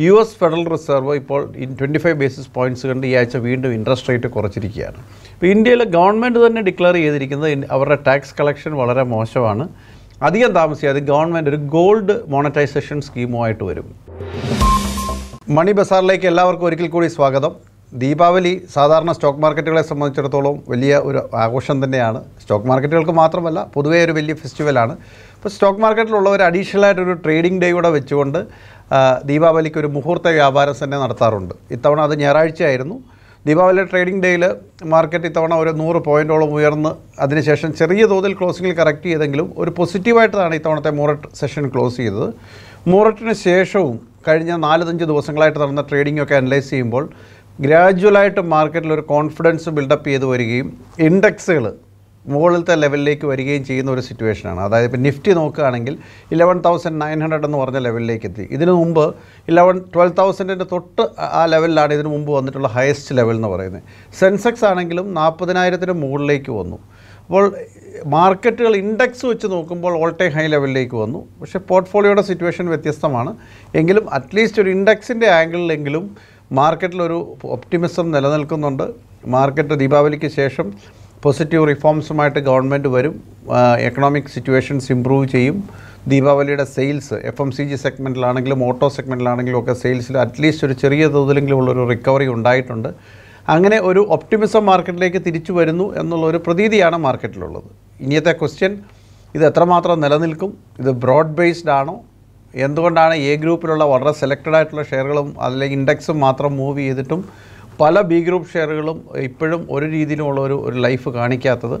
U S federal reserve ഇപ്പോൾ twenty five basis points കണ്ട് ഈ ആഴ്ച വീണ്ടും ഇൻട്രസ്റ്റ് റേറ്റ് കുറച്ചിരിക്കുകയാണ് ഇപ്പോൾ ഇന്ത്യയിലെ ഗവൺമെൻറ് തന്നെ ഡിക്ലെയർ ചെയ്തിരിക്കുന്നത് അവരുടെ ടാക്സ് കളക്ഷൻ വളരെ മോശമാണ് അധികം താമസിയാതെ ഗവൺമെൻറ് ഒരു ഗോൾഡ് മോണറ്റൈസേഷൻ സ്കീമുമായിട്ട് വരും മണി ബസാറിലേക്ക് എല്ലാവർക്കും ഒരിക്കൽ കൂടി സ്വാഗതം ദീപാവലി സാധാരണ സ്റ്റോക്ക് മാർക്കറ്റുകളെ സംബന്ധിച്ചിടത്തോളം വലിയ ഒരു ആഘോഷം തന്നെയാണ് സ്റ്റോക്ക് മാർക്കറ്റുകൾക്ക് മാത്രമല്ല പൊതുവേ ഒരു വലിയ ഫെസ്റ്റിവലാണ് ഇപ്പോൾ സ്റ്റോക്ക് മാർക്കറ്റിലുള്ളവർ അഡീഷണലായിട്ടൊരു ട്രേഡിംഗ് ഡേ കൂടെ വെച്ചുകൊണ്ട് ദീപാവലിക്ക് ഒരു മുഹൂർത്ത വ്യാപാരം തന്നെ നടത്താറുണ്ട് ഇത്തവണ അത് ഞായറാഴ്ചയായിരുന്നു ദീപാവലി ട്രേഡിംഗ് ഡേയിൽ മാർക്കറ്റ് ഇത്തവണ ഒരു നൂറ് പോയിൻറ്റോളം ഉയർന്ന് അതിനുശേഷം ചെറിയ തോതിൽ ക്ലോസിങ്ങിൽ കറക്റ്റ് ചെയ്തെങ്കിലും ഒരു പോസിറ്റീവായിട്ടാണ് ഇത്തവണത്തെ മൂറട്ട് സെഷൻ ക്ലോസ് ചെയ്തത് മൂറട്ടിന് ശേഷവും കഴിഞ്ഞ നാലഞ്ച് ദിവസങ്ങളായിട്ട് നടന്ന ഒക്കെ അനലൈസ് ചെയ്യുമ്പോൾ ഗ്രാജുവലായിട്ട് മാർക്കറ്റിൽ ഒരു കോൺഫിഡൻസ് ബിൽഡപ്പ് ചെയ്ത് വരികയും ഇൻഡെക്സുകൾ മുകളിലത്തെ ലെവലിലേക്ക് വരികയും ചെയ്യുന്ന ഒരു സിറ്റുവേഷനാണ് അതായത് ഇപ്പോൾ നിഫ്റ്റി നോക്കുകയാണെങ്കിൽ ഇലവൻ തൗസൻഡ് നയൻ ഹൺഡ്രഡ് എന്ന് പറഞ്ഞ ലെവലിലേക്ക് എത്തി ഇതിനു മുമ്പ് ഇലവൻ ട്വൽവ് തൗസൻഡിൻ്റെ തൊട്ട് ആ ലെവലിലാണ് ഇതിനു മുമ്പ് വന്നിട്ടുള്ള ഹയസ്റ്റ് ലെവൽ എന്ന് പറയുന്നത് സെൻസെക്സ് ആണെങ്കിലും നാൽപ്പതിനായിരത്തിന് മുകളിലേക്ക് വന്നു അപ്പോൾ മാർക്കറ്റുകൾ ഇൻഡെക്സ് വെച്ച് നോക്കുമ്പോൾ ഓൾ ടൈം ഹൈ ലെവലിലേക്ക് വന്നു പക്ഷേ പോർട്ട്ഫോളിയോയുടെ സിറ്റുവേഷൻ വ്യത്യസ്തമാണ് എങ്കിലും അറ്റ്ലീസ്റ്റ് ഒരു ഇൻഡെക്സിൻ്റെ ആംഗിളിലെങ്കിലും മാർക്കറ്റിലൊരു ഒപ്റ്റിമിസം നിലനിൽക്കുന്നുണ്ട് മാർക്കറ്റ് ദീപാവലിക്ക് ശേഷം പോസിറ്റീവ് റിഫോംസുമായിട്ട് ഗവൺമെൻറ് വരും എക്കണോമിക് സിറ്റുവേഷൻസ് ഇമ്പ്രൂവ് ചെയ്യും ദീപാവലിയുടെ sales F M C G സെഗ്മെൻറ്റിലാണെങ്കിലും ഓട്ടോ സെഗ്മെൻറ്റിലാണെങ്കിലും ഒക്കെ സെയിൽസിൽ അറ്റ്ലീസ്റ്റ് ഒരു ചെറിയ തോതിലെങ്കിലും ഉള്ളൊരു റിക്കവറി ഉണ്ടായിട്ടുണ്ട് അങ്ങനെ ഒരു ഒപ്റ്റിമിസം മാർക്കറ്റിലേക്ക് തിരിച്ചു വരുന്നു എന്നുള്ളൊരു പ്രതീതിയാണ് മാർക്കറ്റിലുള്ളത് ഇനിയത്തെ ക്വസ്റ്റ്യൻ ഇത് എത്രമാത്രം നിലനിൽക്കും ഇത് ബ്രോഡ് ബേസ്ഡ് ആണോ എന്തുകൊണ്ടാണ് എ ഗ്രൂപ്പിലുള്ള വളരെ സെലക്റ്റഡ് ആയിട്ടുള്ള ഷെയറുകളും അതിലെ ഇൻഡെക്സും മാത്രം മൂവ് ചെയ്തിട്ടും പല ബി ഗ്രൂപ്പ് ഷെയറുകളും ഇപ്പോഴും ഒരു രീതിയിലുമുള്ള ഒരു ഒരു ലൈഫ് കാണിക്കാത്തത്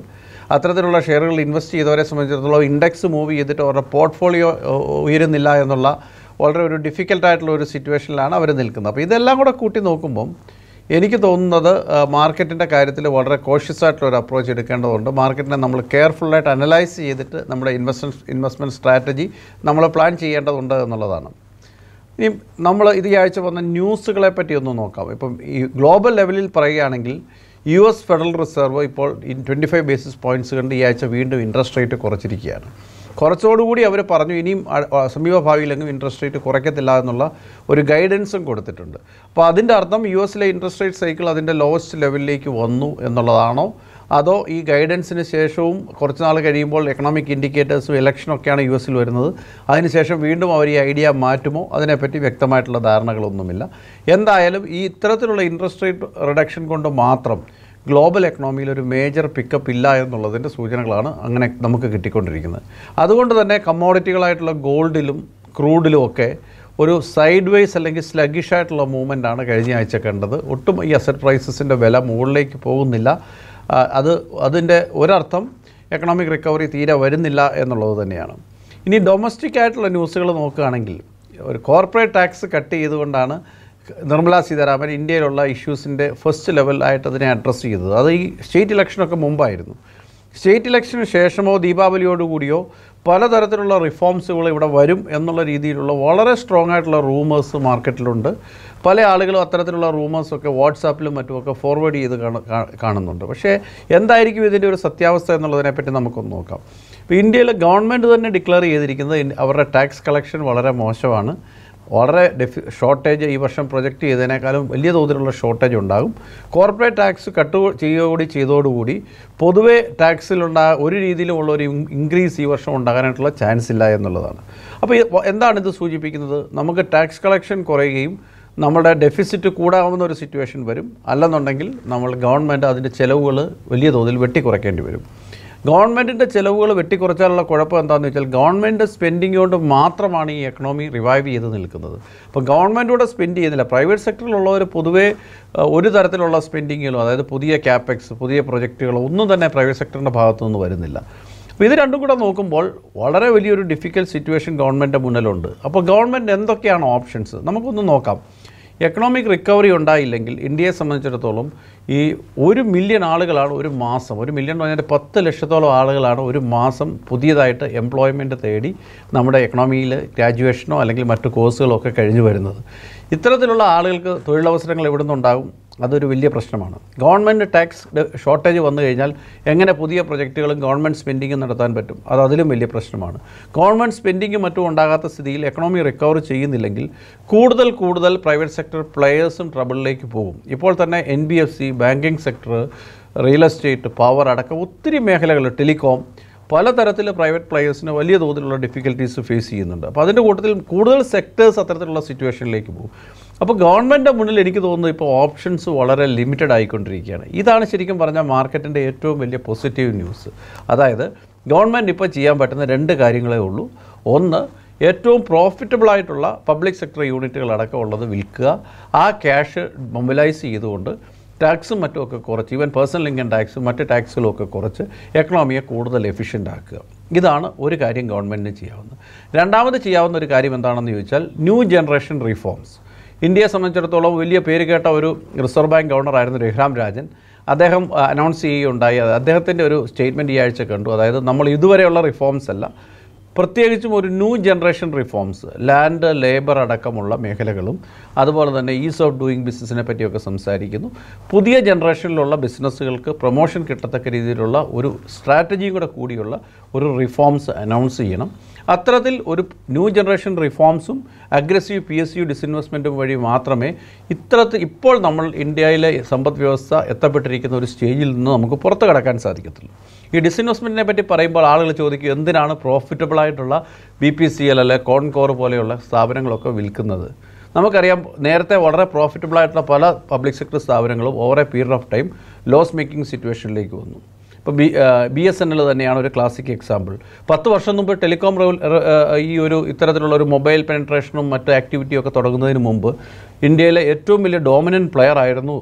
അത്തരത്തിലുള്ള ഷെയറുകൾ ഇൻവെസ്റ്റ് ചെയ്തവരെ സംബന്ധിച്ചിടത്തോളം ഇൻഡെക്സ് മൂവ് ചെയ്തിട്ട് അവരുടെ പോർട്ട്ഫോളിയോ ഉയരുന്നില്ല എന്നുള്ള വളരെ ഒരു ഡിഫിക്കൽട്ടായിട്ടുള്ള ഒരു സിറ്റുവേഷനിലാണ് അവർ നിൽക്കുന്നത് അപ്പോൾ ഇതെല്ലാം കൂടെ കൂട്ടി നോക്കുമ്പം എനിക്ക് തോന്നുന്നത് മാർക്കറ്റിൻ്റെ കാര്യത്തിൽ വളരെ കോഷ്യസ് ആയിട്ടുള്ള ഒരു അപ്രോച്ച് എടുക്കേണ്ടതുണ്ട് മാർക്കറ്റിനെ നമ്മൾ കെയർഫുള്ളായിട്ട് അനലൈസ് ചെയ്തിട്ട് നമ്മുടെ ഇൻവെസ്റ്റ് ഇൻവെസ്റ്റ്മെൻറ്റ് സ്ട്രാറ്റജി നമ്മൾ പ്ലാൻ ചെയ്യേണ്ടതുണ്ട് എന്നുള്ളതാണ് ഇനി നമ്മൾ ഇത് ആഴ്ച വന്ന ന്യൂസുകളെ പറ്റി ഒന്ന് നോക്കാം ഇപ്പം ഈ ഗ്ലോബൽ ലെവലിൽ പറയുകയാണെങ്കിൽ യു എസ് ഫെഡറൽ റിസർവ് ഇപ്പോൾ ട്വൻറ്റി ഫൈവ് ബേസിസ് പോയിൻറ്റ്സ് കണ്ട് ഈ ആഴ്ച വീണ്ടും ഇൻട്രസ്റ്റ് റേറ്റ് കുറച്ചിരിക്കുകയാണ് കുറച്ചോടുകൂടി അവർ പറഞ്ഞു ഇനിയും സമീപഭാവിയിലെങ്കിലും ഇൻട്രസ്റ്റ് റേറ്റ് കുറയ്ക്കത്തില്ല എന്നുള്ള ഒരു ഗൈഡൻസും കൊടുത്തിട്ടുണ്ട് അപ്പോൾ അതിൻ്റെ അർത്ഥം യു എസിലെ ഇൻട്രസ്റ്റ് റേറ്റ് സൈക്കിൾ അതിൻ്റെ ലോവസ്റ്റ് ലെവലിലേക്ക് വന്നു എന്നുള്ളതാണോ അതോ ഈ ഗൈഡൻസിന് ശേഷവും കുറച്ച് നാൾ കഴിയുമ്പോൾ എക്കണോമിക് ഇൻഡിക്കേറ്റേഴ്സും ഇലക്ഷനൊക്കെയാണ് യു എസിൽ വരുന്നത് അതിനുശേഷം വീണ്ടും അവർ ഈ ഐഡിയ മാറ്റുമോ അതിനെപ്പറ്റി വ്യക്തമായിട്ടുള്ള ധാരണകളൊന്നുമില്ല എന്തായാലും ഈ ഇത്തരത്തിലുള്ള ഇൻട്രസ്റ്റ് റേറ്റ് റിഡക്ഷൻ കൊണ്ട് മാത്രം ഗ്ലോബൽ എക്കണോമിയിൽ ഒരു മേജർ പിക്കപ്പ് ഇല്ല എന്നുള്ളതിൻ്റെ സൂചനകളാണ് അങ്ങനെ നമുക്ക് കിട്ടിക്കൊണ്ടിരിക്കുന്നത് അതുകൊണ്ട് തന്നെ കമ്മോഡിറ്റികളായിട്ടുള്ള ഗോൾഡിലും ക്രൂഡിലും ഒക്കെ ഒരു സൈഡ് വൈസ് അല്ലെങ്കിൽ സ്ലഗിഷ് ആയിട്ടുള്ള മൂവ്മെൻ്റ് ആണ് കഴിഞ്ഞ ആഴ്ച കണ്ടത് ഒട്ടും ഈ അസറ്റ് പ്രൈസസിൻ്റെ വില മുകളിലേക്ക് പോകുന്നില്ല അത് അതിൻ്റെ ഒരർത്ഥം എക്കണോമിക് റിക്കവറി തീരെ വരുന്നില്ല എന്നുള്ളത് തന്നെയാണ് ഇനി ഡൊമസ്റ്റിക് ആയിട്ടുള്ള ന്യൂസുകൾ നോക്കുകയാണെങ്കിൽ ഒരു കോർപ്പറേറ്റ് ടാക്സ് കട്ട് ചെയ്തുകൊണ്ടാണ് നിർമ്മല സീതാരാമൻ ഇന്ത്യയിലുള്ള ഇഷ്യൂസിൻ്റെ ഫസ്റ്റ് ലെവൽ ആയിട്ട് അതിനെ അഡ്രസ്സ് ചെയ്തത് അത് ഈ സ്റ്റേറ്റ് ഇലക്ഷനൊക്കെ മുമ്പായിരുന്നു സ്റ്റേറ്റ് ഇലക്ഷന് ശേഷമോ ദീപാവലിയോടുകൂടിയോ പലതരത്തിലുള്ള റിഫോംസുകൾ ഇവിടെ വരും എന്നുള്ള രീതിയിലുള്ള വളരെ സ്ട്രോങ് ആയിട്ടുള്ള റൂമേഴ്സ് മാർക്കറ്റിലുണ്ട് പല ആളുകളും അത്തരത്തിലുള്ള റൂമേഴ്സൊക്കെ വാട്സാപ്പിലും മറ്റുമൊക്കെ ഫോർവേഡ് ചെയ്ത് കാണുന്നുണ്ട് പക്ഷേ എന്തായിരിക്കും ഇതിൻ്റെ ഒരു സത്യാവസ്ഥ എന്നുള്ളതിനെപ്പറ്റി നമുക്കൊന്ന് നോക്കാം ഇപ്പോൾ ഇന്ത്യയിലെ ഗവൺമെൻറ് തന്നെ ഡിക്ലെയർ ചെയ്തിരിക്കുന്നത് അവരുടെ ടാക്സ് കളക്ഷൻ വളരെ മോശമാണ് വളരെ ഡെഫി ഷോർട്ടേജ് ഈ വർഷം പ്രൊജക്റ്റ് ചെയ്തതിനേക്കാളും വലിയ തോതിലുള്ള ഷോർട്ടേജ് ഉണ്ടാകും കോർപ്പറേറ്റ് ടാക്സ് കട്ട് ചെയ്യുക കൂടി പൊതുവേ ടാക്സിലുണ്ടാ ഒരു രീതിയിലുമുള്ള ഒരു ഇൻക്രീസ് ഈ വർഷം ഉണ്ടാകാനായിട്ടുള്ള ചാൻസ് ഇല്ല എന്നുള്ളതാണ് അപ്പോൾ എന്താണ് ഇത് സൂചിപ്പിക്കുന്നത് നമുക്ക് ടാക്സ് കളക്ഷൻ കുറയുകയും നമ്മുടെ ഡെഫിസിറ്റ് കൂടാവുന്ന ഒരു സിറ്റുവേഷൻ വരും അല്ലെന്നുണ്ടെങ്കിൽ നമ്മൾ ഗവൺമെൻറ് അതിൻ്റെ ചിലവുകൾ വലിയ തോതിൽ വെട്ടിക്കുറയ്ക്കേണ്ടി വരും ഗവൺമെൻറ്റിൻ്റെ ചിലവുകൾ വെട്ടിക്കുറച്ചാലുള്ള കുഴപ്പം എന്താണെന്ന് വെച്ചാൽ ഗവൺമെൻറ് സ്പെൻഡിങ് കൊണ്ട് മാത്രമാണ് ഈ എക്കണോമി റിവൈവ് ചെയ്ത് നിൽക്കുന്നത് അപ്പോൾ ഗവൺമെൻറ്റൂടെ സ്പെൻഡ് ചെയ്യുന്നില്ല പ്രൈവറ്റ് സെക്ടറിലുള്ളവർ പൊതുവേ ഒരു തരത്തിലുള്ള സ്പെൻഡിങ്ങുകളും അതായത് പുതിയ ക്യാപെക്സ് പുതിയ പ്രൊജക്റ്റുകളോ ഒന്നും തന്നെ പ്രൈവറ്റ് സെക്ടറിൻ്റെ ഭാഗത്തുനിന്ന് വരുന്നില്ല അപ്പോൾ ഇത് രണ്ടും കൂടെ നോക്കുമ്പോൾ വളരെ വലിയൊരു ഡിഫിക്കൽട്ട് സിറ്റുവേഷൻ ഗവൺമെൻറ്റിൻ്റെ മുന്നിലുണ്ട് അപ്പോൾ ഗവൺമെൻറ് എന്തൊക്കെയാണ് ഓപ്ഷൻസ് നമുക്കൊന്ന് നോക്കാം എക്കണോമിക് റിക്കവറി ഉണ്ടായില്ലെങ്കിൽ ഇന്ത്യയെ സംബന്ധിച്ചിടത്തോളം ഈ ഒരു മില്യൺ ആളുകളാണ് ഒരു മാസം ഒരു മില്യൺ എന്ന് പറഞ്ഞാൽ പത്ത് ലക്ഷത്തോളം ആളുകളാണ് ഒരു മാസം പുതിയതായിട്ട് എംപ്ലോയ്മെൻറ്റ് തേടി നമ്മുടെ എക്കണോമിയിൽ ഗ്രാജുവേഷനോ അല്ലെങ്കിൽ മറ്റു കോഴ്സുകളോ ഒക്കെ കഴിഞ്ഞു വരുന്നത് ഇത്തരത്തിലുള്ള ആളുകൾക്ക് തൊഴിലവസരങ്ങൾ എവിടെ നിന്നുണ്ടാകും അതൊരു വലിയ പ്രശ്നമാണ് ഗവൺമെൻറ് ടാക്സ് ഷോർട്ടേജ് വന്നു കഴിഞ്ഞാൽ എങ്ങനെ പുതിയ പ്രൊജക്റ്റുകളും ഗവൺമെൻറ് സ്പെൻഡിങ്ങും നടത്താൻ പറ്റും അത് അതിലും വലിയ പ്രശ്നമാണ് ഗവൺമെൻറ് സ്പെൻഡിങ്ങും മറ്റും ഉണ്ടാകാത്ത സ്ഥിതിയിൽ എക്കണോമി റിക്കവർ ചെയ്യുന്നില്ലെങ്കിൽ കൂടുതൽ കൂടുതൽ പ്രൈവറ്റ് സെക്ടർ പ്ലെയേഴ്സും ട്രബിളിലേക്ക് പോകും ഇപ്പോൾ തന്നെ N B F C banking sector real estate power അടക്കം ഒത്തിരി മേഖലകൾ ടെലികോം പലതരത്തിൽ പ്രൈവറ്റ് പ്ലെയേഴ്സിന് വലിയ തോതിലുള്ള ഡിഫിക്കൽട്ടീസ് ഫേസ് ചെയ്യുന്നുണ്ട് അപ്പോൾ അതിൻ്റെ കൂട്ടത്തിൽ കൂടുതൽ സെക്ടേഴ്സ് അത്തരത്തിലുള്ള സിറ്റുവേഷനിലേക്ക് പോകും അപ്പോൾ ഗവൺമെൻറ്റിൻ്റെ മുന്നിൽ എനിക്ക് തോന്നുന്നു ഇപ്പോൾ ഓപ്ഷൻസ് വളരെ ലിമിറ്റഡ് ആയിക്കൊണ്ടിരിക്കുകയാണ് ഇതാണ് ശരിക്കും പറഞ്ഞാൽ മാർക്കറ്റിൻ്റെ ഏറ്റവും വലിയ പോസിറ്റീവ് ന്യൂസ് അതായത് ഗവൺമെൻറ് ഇപ്പോൾ ചെയ്യാൻ പറ്റുന്ന രണ്ട് കാര്യങ്ങളേ ഉള്ളൂ ഒന്ന് ഏറ്റവും പ്രോഫിറ്റബിൾ ആയിട്ടുള്ള പബ്ലിക് സെക്ടർ യൂണിറ്റുകൾ അടക്കമുള്ളത് വിൽക്കുക ആ ക്യാഷ് മൊബിലൈസ് ചെയ്തുകൊണ്ട് ടാക്സും മറ്റുമൊക്കെ കുറച്ച് ഈവൻ പേഴ്സണൽ ഇൻകം ടാക്സും മറ്റ് ടാക്സുകളൊക്കെ കുറച്ച് എക്കണോമിയെ കൂടുതൽ എഫിഷ്യൻ്റ് ആക്കുക ഇതാണ് ഒരു കാര്യം ഗവൺമെൻറ്റിന് ചെയ്യാവുന്നത് രണ്ടാമത് ചെയ്യാവുന്ന ഒരു കാര്യം എന്താണെന്ന് ചോദിച്ചാൽ ന്യൂ ജനറേഷൻ റിഫോംസ് ഇന്ത്യയെ സംബന്ധിച്ചിടത്തോളം വലിയ പേര് കേട്ട ഒരു റിസർവ് ബാങ്ക് ഗവർണറായിരുന്നു രഘുറാം രാജൻ അദ്ദേഹം അനൗൺസ് ചെയ്യുകയുണ്ടായി അദ്ദേഹത്തിൻ്റെ ഒരു സ്റ്റേറ്റ്മെൻറ്റ് ഈ ആഴ്ച കണ്ടു അതായത് നമ്മൾ ഇതുവരെയുള്ള റിഫോംസ് അല്ല പ്രത്യേകിച്ചും ഒരു new generation reforms land labour അടക്കമുള്ള മേഖലകളും അതുപോലെ തന്നെ ഈസ് ഓഫ് ഡൂയിങ് ബിസിനസ്സിനെ പറ്റിയൊക്കെ സംസാരിക്കുന്നു പുതിയ ജനറേഷനിലുള്ള ബിസിനസ്സുകൾക്ക് പ്രൊമോഷൻ കിട്ടത്തക്ക രീതിയിലുള്ള ഒരു സ്ട്രാറ്റജിയും കൂടെ കൂടിയുള്ള ഒരു റിഫോംസ് അനൗൺസ് ചെയ്യണം അത്തരത്തിൽ ഒരു ന്യൂ ജനറേഷൻ റിഫോംസും അഗ്രസീവ് പി എസ് യു ഡിസ്ഇൻവെസ്റ്റ്മെൻറ്റും വഴി മാത്രമേ ഇത്തരത്തിൽ ഇപ്പോൾ നമ്മൾ ഇന്ത്യയിലെ സമ്പദ് വ്യവസ്ഥ എത്തപ്പെട്ടിരിക്കുന്ന ഒരു സ്റ്റേജിൽ നിന്ന് നമുക്ക് പുറത്ത് കടക്കാൻ സാധിക്കത്തുള്ളൂ ഈ ഡിസ്ഇൻവെസ്റ്റ്മെൻറ്റിനെ പറ്റി പറയുമ്പോൾ ആളുകൾ ചോദിക്കും എന്തിനാണ് പ്രോഫിറ്റബിളായിട്ടുള്ള ബി പി സി എൽ അല്ലെ കോൺകോർ പോലെയുള്ള സ്ഥാപനങ്ങളൊക്കെ വിൽക്കുന്നത് നമുക്കറിയാം നേരത്തെ വളരെ പ്രോഫിറ്റബിളായിട്ടുള്ള പല പബ്ലിക് സെക്ടർ സ്ഥാപനങ്ങളും over a period of time loss making സിറ്റുവേഷനിലേക്ക് വന്നു ഇപ്പോൾ B B S N L തന്നെയാണ് ഒരു ക്ലാസിക് എക്സാമ്പിൾ പത്ത് വർഷം മുമ്പ് ടെലികോം ഈ ഒരു ഇത്തരത്തിലുള്ള ഒരു മൊബൈൽ പെനട്രേഷനും മറ്റു ആക്ടിവിറ്റിയും ഒക്കെ തുടങ്ങുന്നതിന് മുമ്പ് ഇന്ത്യയിലെ ഏറ്റവും വലിയ ഡോമിനൻറ്റ് പ്ലെയർ ആയിരുന്നു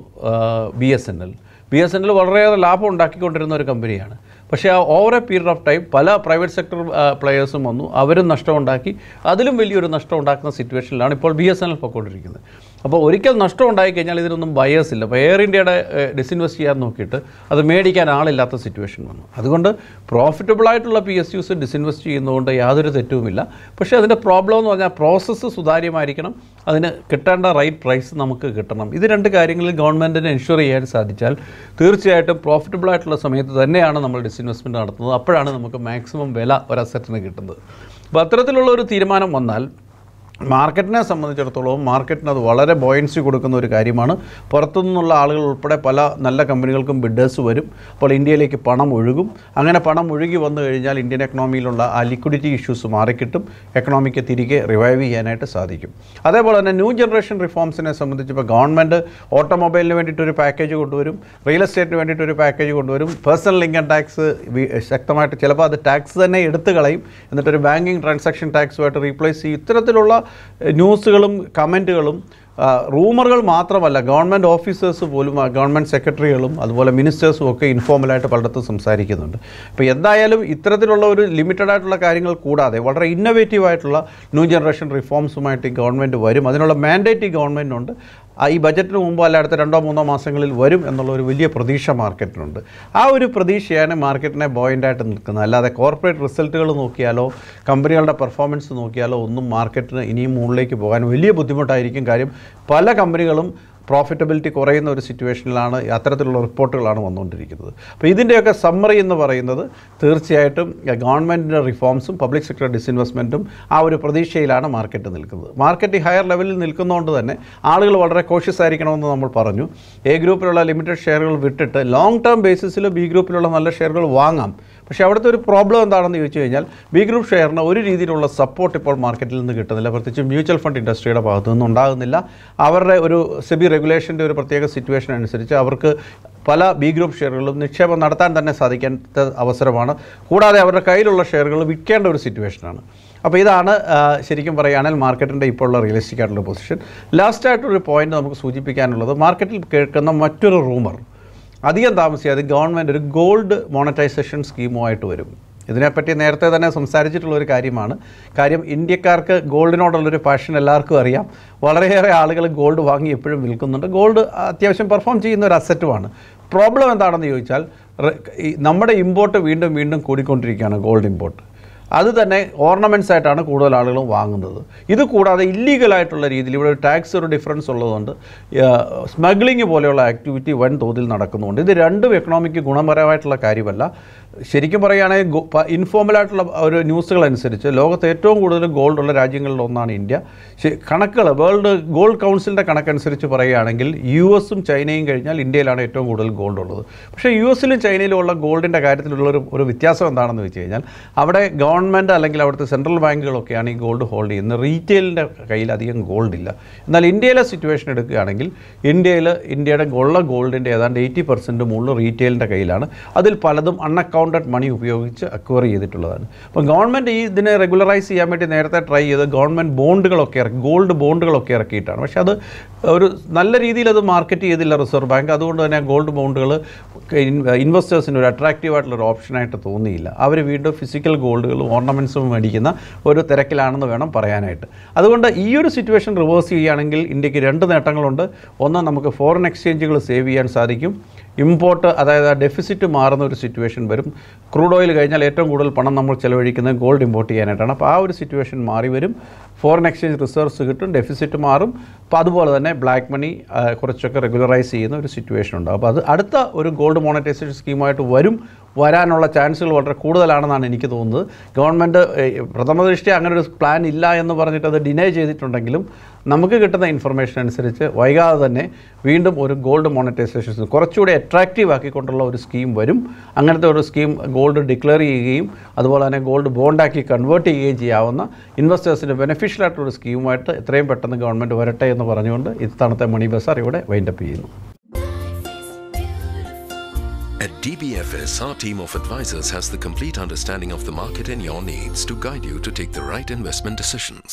B S N L B S N L വളരെയേറെ ലാഭം ഉണ്ടാക്കിക്കൊണ്ടിരുന്ന ഒരു കമ്പനിയാണ് പക്ഷേ ആ over a period of time പല പ്രൈവറ്റ് സെക്ടർ പ്ലെയേഴ്സും വന്നു അവരും നഷ്ടമുണ്ടാക്കി അതിലും വലിയൊരു നഷ്ടം ഉണ്ടാക്കുന്ന സിറ്റുവേഷനിലാണ് ഇപ്പോൾ ബി എസ് എൻ എൽ പൊക്കോണ്ടിരിക്കുന്നത് അപ്പോൾ ഒരിക്കൽ നഷ്ടം ഉണ്ടായി കഴിഞ്ഞാൽ ഇതിനൊന്നും ബയേഴ്സ് ഇല്ല അപ്പോൾ എയർ ഇന്ത്യയുടെ ഡിസ്ഇൻവെസ്റ്റ് ചെയ്യാൻ നോക്കിയിട്ട് അത് മേടിക്കാൻ ആളില്ലാത്ത സിറ്റുവേഷൻ വന്നു അതുകൊണ്ട് പ്രോഫിറ്റബിളായിട്ടുള്ള പി എസ് യുസ് ഡിസ്ഇൻവെസ്റ്റ് ചെയ്യുന്നതുകൊണ്ട് യാതൊരു തെറ്റുമില്ല പക്ഷേ അതിൻ്റെ പ്രോബ്ലം എന്ന് പറഞ്ഞാൽ പ്രോസസ്സ് സുതാര്യമായിരിക്കണം അതിന് കിട്ടേണ്ട റൈറ്റ് പ്രൈസ് നമുക്ക് കിട്ടണം ഇത് രണ്ട് കാര്യങ്ങളിൽ ഗവൺമെൻറ്റിന് എൻഷുർ ചെയ്യാൻ സാധിച്ചാൽ തീർച്ചയായിട്ടും പ്രോഫിറ്റബിളായിട്ടുള്ള സമയത്ത് തന്നെയാണ് നമ്മൾ ഡിസിൻ കോസ്റ്റ് ഇൻവെസ്റ്റ്മെൻറ്റ് നടത്തുന്നത് അപ്പോഴാണ് നമുക്ക് മാക്സിമം വില ഒരു അസറ്റിന് കിട്ടുന്നത് അപ്പോൾ അത്തരത്തിലുള്ള ഒരു തീരുമാനം വന്നാൽ മാർക്കറ്റിനെ സംബന്ധിച്ചിടത്തോളം മാർക്കറ്റിന് അത് വളരെ ബോയൻസി കൊടുക്കുന്ന ഒരു കാര്യമാണ് പുറത്തുനിന്നുള്ള ആളുകൾ ഉൾപ്പെടെ പല നല്ല കമ്പനികൾക്കും ബിഡേഴ്സ് വരും അപ്പോൾ ഇന്ത്യയിലേക്ക് പണം ഒഴുകും അങ്ങനെ പണം ഒഴുകി വന്നു കഴിഞ്ഞാൽ ഇന്ത്യൻ എക്കണോമിയിലുള്ള ആ ലിക്വിഡിറ്റി ഇഷ്യൂസ് മാറിക്കിട്ടും എക്കണോമിക്ക് തിരികെ റിവൈവ് ചെയ്യാനായിട്ട് സാധിക്കും അതേപോലെ തന്നെ ന്യൂ ജനറേഷൻ റിഫോംസിനെ സംബന്ധിച്ച് ഇപ്പോൾ ഗവൺമെൻറ് ഓട്ടോമൊബൈലിന് വേണ്ടിയിട്ടൊരു പാക്കേജ് കൊണ്ടുവരും റിയൽ എസ്റ്റേറ്റിന് വേണ്ടിയിട്ടൊരു പാക്കേജ് കൊണ്ടുവരും പേഴ്സണൽ ഇൻകം ടാക്സ് ശക്തമായിട്ട് ചിലപ്പോൾ അത് ടാക്സ് തന്നെ എടുത്തു കളയും എന്നിട്ടൊരു ബാങ്കിങ് ട്രാൻസാക്ഷൻ ടാക്സുമായിട്ട് റീപ്ലേസ് ചെയ്യും ഇത്തരത്തിലുള്ള ന്യൂസുകളും കമൻറ്റുകളും റൂമറുകൾ മാത്രമല്ല ഗവൺമെൻറ് ഓഫീസേഴ്സ് പോലും ഗവൺമെൻറ് സെക്രട്ടറികളും അതുപോലെ മിനിസ്റ്റേഴ്സും ഒക്കെ ഇൻഫോമലായിട്ട് പലയിടത്തും സംസാരിക്കുന്നുണ്ട് അപ്പോൾ എന്തായാലും ഇത്തരത്തിലുള്ള ഒരു ലിമിറ്റഡ് ആയിട്ടുള്ള കാര്യങ്ങൾ കൂടാതെ വളരെ ഇന്നോവേറ്റീവായിട്ടുള്ള ആയിട്ടുള്ള ന്യൂ ജനറേഷൻ റിഫോംസുമായിട്ട് ഈ ഗവൺമെൻറ് വരും അതിനുള്ള മാൻഡേറ്റ് ഈ ഗവൺമെൻറ്റിനുണ്ട് ഈ ബജറ്റിന് മുമ്പ് അല്ല അടുത്ത രണ്ടോ മൂന്നോ മാസങ്ങളിൽ വരും എന്നുള്ള ഒരു വലിയ പ്രതീക്ഷ മാർക്കറ്റിനുണ്ട് ആ ഒരു പ്രതീക്ഷയാണ് മാർക്കറ്റിനെ ബോയിൻ്റായിട്ട് നിൽക്കുന്നത് അല്ലാതെ കോർപ്പറേറ്റ് റിസൾട്ടുകൾ നോക്കിയാലോ കമ്പനികളുടെ പെർഫോമൻസ് നോക്കിയാലോ ഒന്നും മാർക്കറ്റിന് ഇനിയും മുകളിലേക്ക് പോകാൻ വലിയ ബുദ്ധിമുട്ടായിരിക്കും കാര്യം പല കമ്പനികളും പ്രോഫിറ്റബിലിറ്റി കുറയുന്ന ഒരു സിറ്റുവേഷനിലാണ് അത്തരത്തിലുള്ള റിപ്പോർട്ടുകളാണ് വന്നുകൊണ്ടിരിക്കുന്നത് അപ്പോൾ ഇതിൻ്റെയൊക്കെ സമ്മറി എന്ന് പറയുന്നത് തീർച്ചയായിട്ടും ഗവൺമെൻറ്റിൻ്റെ റിഫോംസും പബ്ലിക് സെക്ടർ ഡിസ്ഇൻവെസ്റ്റ്മെൻറ്റും ആ ഒരു പ്രതീക്ഷയിലാണ് മാർക്കറ്റ് നിൽക്കുന്നത് മാർക്കറ്റ് ഹയർ ലെവലിൽ നിൽക്കുന്നതുകൊണ്ട് തന്നെ ആളുകൾ വളരെ കോഷ്യസ് ആയിരിക്കണമെന്ന് നമ്മൾ പറഞ്ഞു എ ഗ്രൂപ്പിലുള്ള ലിമിറ്റഡ് ഷെയറുകൾ വിട്ടിട്ട് ലോങ് ടേം ബേസിസിൽ ബി ഗ്രൂപ്പിലുള്ള നല്ല ഷെയറുകൾ വാങ്ങാം പക്ഷേ അവിടുത്തെ ഒരു പ്രോബ്ലം എന്താണെന്ന് ചോദിച്ചു കഴിഞ്ഞാൽ ബി ഗ്രൂപ്പ് ഷെയറിന് ഒരു രീതിയിലുള്ള സപ്പോർട്ട് ഇപ്പോൾ മാർക്കറ്റിൽ നിന്ന് കിട്ടുന്നില്ല പ്രത്യേകിച്ച് മ്യൂച്വൽ ഫണ്ട് ഇൻഡസ്ട്രിയുടെ ഭാഗത്തു നിന്നും ഉണ്ടാകുന്നില്ല അവരുടെ ഒരു സെബി റെഗുലേഷൻ്റെ ഒരു പ്രത്യേക സിറ്റുവേഷൻ അനുസരിച്ച് അവർക്ക് പല ബി ഗ്രൂപ്പ് ഷെയറുകളും നിക്ഷേപം നടത്താൻ തന്നെ സാധിക്കേണ്ട അവസരമാണ് കൂടാതെ അവരുടെ കയ്യിലുള്ള ഷെയറുകൾ വിൽക്കേണ്ട ഒരു സിറ്റുവേഷനാണ് അപ്പോൾ ഇതാണ് ശരിക്കും പറയുകയാണെങ്കിൽ മാർക്കറ്റിൻ്റെ ഇപ്പോൾ ഉള്ള റിയലിസ്റ്റിക് ആയിട്ടുള്ള പൊസിഷൻ ലാസ്റ്റായിട്ടൊരു പോയിന്റ് നമുക്ക് സൂചിപ്പിക്കാനുള്ളത് മാർക്കറ്റിൽ കേൾക്കുന്ന മറ്റൊരു റൂമർ അധികം താമസിയാതെ ഗവൺമെൻറ് ഒരു ഗോൾഡ് മോണറ്റൈസേഷൻ സ്കീമുമായിട്ട് വരും ഇതിനെപ്പറ്റി നേരത്തെ തന്നെ സംസാരിച്ചിട്ടുള്ള ഒരു കാര്യമാണ് കാര്യം ഇന്ത്യക്കാർക്ക് ഗോൾഡിനോടുള്ളൊരു പാഷൻ എല്ലാവർക്കും അറിയാം വളരെയേറെ ആളുകൾ ഗോൾഡ് വാങ്ങി എപ്പോഴും വിൽക്കുന്നുണ്ട് ഗോൾഡ് അത്യാവശ്യം പെർഫോം ചെയ്യുന്ന ഒരു അസറ്റുമാണ് പ്രോബ്ലം എന്താണെന്ന് ചോദിച്ചാൽ നമ്മുടെ ഇമ്പോർട്ട് വീണ്ടും വീണ്ടും കൂടിക്കൊണ്ടിരിക്കുകയാണ് ഗോൾഡ് ഇമ്പോർട്ട് അത് തന്നെ ഓർണമെൻറ്റ്സ് ആയിട്ടാണ് കൂടുതൽ ആളുകളും വാങ്ങുന്നത് ഇത് കൂടാതെ ഇല്ലീഗലായിട്ടുള്ള രീതിയിൽ ഇവിടെ ഒരു ടാക്സ് ഒരു ഡിഫറൻസ് ഉള്ളതുകൊണ്ട് സ്മഗ്ലിംഗ് പോലെയുള്ള ആക്ടിവിറ്റി വൻ തോതിൽ നടക്കുന്നുണ്ട് ഇത് രണ്ടും എക്കണോമിക്ക് ഗുണപരമായിട്ടുള്ള കാര്യമല്ല ശരിക്കും പറയുകയാണെങ്കിൽ ഇൻഫോമലായിട്ടുള്ള ഒരു ന്യൂസുകൾ അനുസരിച്ച് ലോകത്ത് ഏറ്റവും കൂടുതൽ ഗോൾഡ് ഉള്ള രാജ്യങ്ങളിൽ ഒന്നാണ് ഇന്ത്യ കണക്കുകൾ വേൾഡ് ഗോൾഡ് കൗൺസിലിൻ്റെ കണക്കനുസരിച്ച് പറയുകയാണെങ്കിൽ യു എസും ചൈനയും കഴിഞ്ഞാൽ ഇന്ത്യയിലാണ് ഏറ്റവും കൂടുതൽ ഗോൾഡ് ഉള്ളത് പക്ഷേ യു എസിലും ചൈനയിലും ഉള്ള ഗോൾഡിൻ്റെ കാര്യത്തിലുള്ള ഒരു ഒരു വ്യത്യാസം എന്താണെന്ന് വെച്ച് കഴിഞ്ഞാൽ അവിടെ ഗവൺമെൻറ് അല്ലെങ്കിൽ അവിടുത്തെ സെൻട്രൽ ബാങ്കുകളൊക്കെയാണ് ഈ ഗോൾഡ് ഹോൾഡ് ചെയ്യുന്നത് റീറ്റെയിലിൻ്റെ കയ്യിൽ അധികം ഗോൾഡ് ഇല്ല എന്നാൽ ഇന്ത്യയിലെ സിറ്റുവേഷൻ എടുക്കുകയാണെങ്കിൽ ഇന്ത്യയിൽ ഇന്ത്യയുടെ ഉള്ള ഗോൾഡിൻ്റെ ഏതാണ്ട് എയ്റ്റി പെർസെൻറ്റ് മുകളിൽ റീറ്റെയിലിൻ്റെ കയ്യിലാണ് അതിൽ പലതും അൺ അക്കൗണ്ടഡ് മണി ഉപയോഗിച്ച് അക്വയർ ചെയ്തിട്ടുള്ളതാണ് അപ്പോൾ ഗവൺമെൻറ് ഈ ഇതിനെ റെഗുലറൈസ് ചെയ്യാൻ വേണ്ടി നേരത്തെ ട്രൈ ചെയ്ത് ഗവൺമെൻറ് ബോണ്ടുകളൊക്കെ ഇറക്കി ഗോൾഡ് ബോണ്ടുകളൊക്കെ ഇറക്കിയിട്ടാണ് പക്ഷേ അത് ഒരു നല്ല രീതിയിൽ അത് മാർക്കറ്റ് ചെയ്തില്ല റിസർവ് ബാങ്ക് അതുകൊണ്ട് തന്നെ ഗോൾഡ് ബോണ്ടുകൾ ഇൻവെസ്റ്റേഴ്സിന് ഒരു അട്രാക്റ്റീവ് ഒരു ഓപ്ഷനായിട്ട് തോന്നിയില്ല അവർ വീണ്ടും ഫിസിക്കൽ ഗോൾഡുകളും ഓർണമെൻസും മേടിക്കുന്ന ഒരു തിരക്കിലാണെന്ന് വേണം പറയാനായിട്ട് അതുകൊണ്ട് ഈ ഒരു സിറ്റുവേഷൻ റിവേഴ്സ് ചെയ്യുകയാണെങ്കിൽ ഇന്ത്യക്ക് രണ്ട് നേട്ടങ്ങളുണ്ട് ഒന്ന് നമുക്ക് ഫോറിൻ എക്സ്ചേഞ്ചുകൾ സേവ് ചെയ്യാൻ സാധിക്കും ഇമ്പോർട്ട് അതായത് ആ ഡെഫിസിറ്റ് മാറുന്ന ഒരു സിറ്റുവേഷൻ വരും ക്രൂഡ് ഓയിൽ കഴിഞ്ഞാൽ ഏറ്റവും കൂടുതൽ പണം നമ്മൾ ചിലവഴിക്കുന്നത് ഗോൾഡ് ഇമ്പോർട്ട് ചെയ്യാനായിട്ടാണ് അപ്പോൾ ആ ഒരു സിറ്റുവേഷൻ മാറി വരും ഫോറിൻ എക്സ്ചേഞ്ച് റിസർവ്സ് കിട്ടും ഡെഫിസിറ്റ് മാറും അപ്പോൾ അതുപോലെ തന്നെ ബ്ലാക്ക് മണി കുറച്ചൊക്കെ റെഗുലറൈസ് ചെയ്യുന്ന ഒരു സിറ്റുവേഷൻ ഉണ്ടാകും അപ്പോൾ അത് അടുത്ത ഒരു ഗോൾഡ് മോണിറ്റൈസേഷൻ സ്കീമായിട്ട് വരും വരാനുള്ള ചാൻസുകൾ വളരെ കൂടുതലാണെന്നാണ് എനിക്ക് തോന്നുന്നത് ഗവൺമെൻറ് പ്രഥമ അങ്ങനെ ഒരു പ്ലാൻ ഇല്ല എന്ന് പറഞ്ഞിട്ട് അത് ഡിനൈ ചെയ്തിട്ടുണ്ടെങ്കിലും നമുക്ക് കിട്ടുന്ന ഇൻഫർമേഷൻ അനുസരിച്ച് വൈകാതെ തന്നെ വീണ്ടും ഒരു ഗോൾഡ് മോണിറ്റൈസേഷൻ കുറച്ചുകൂടി അട്രാക്റ്റീവ് ആക്കിക്കൊണ്ടുള്ള ഒരു സ്കീം വരും അങ്ങനത്തെ ഒരു സ്കീം ഗോൾഡ് ഡിക്ലെയർ ചെയ്യുകയും അതുപോലെ തന്നെ ഗോൾഡ് ബോണ്ടാക്കി കൺവേർട്ട് ചെയ്യുകയും ചെയ്യാവുന്ന ഇൻവെസ്റ്റേഴ്സിൻ്റെ ബെനിഫിഷ്യൽ ആയിട്ടുള്ള സ്കീമുമായിട്ട് എത്രയും പെട്ടെന്ന് ഗവൺമെൻറ് വരട്ടെ എന്ന് പറഞ്ഞുകൊണ്ട് ഇത്തവണത്തെ മണി ബസാർ ഇവിടെ വൈൻഡപ്പ് ചെയ്യുന്നു At DBFS, our team of advisors has the complete understanding of the market and your needs to guide you to take the right investment decisions.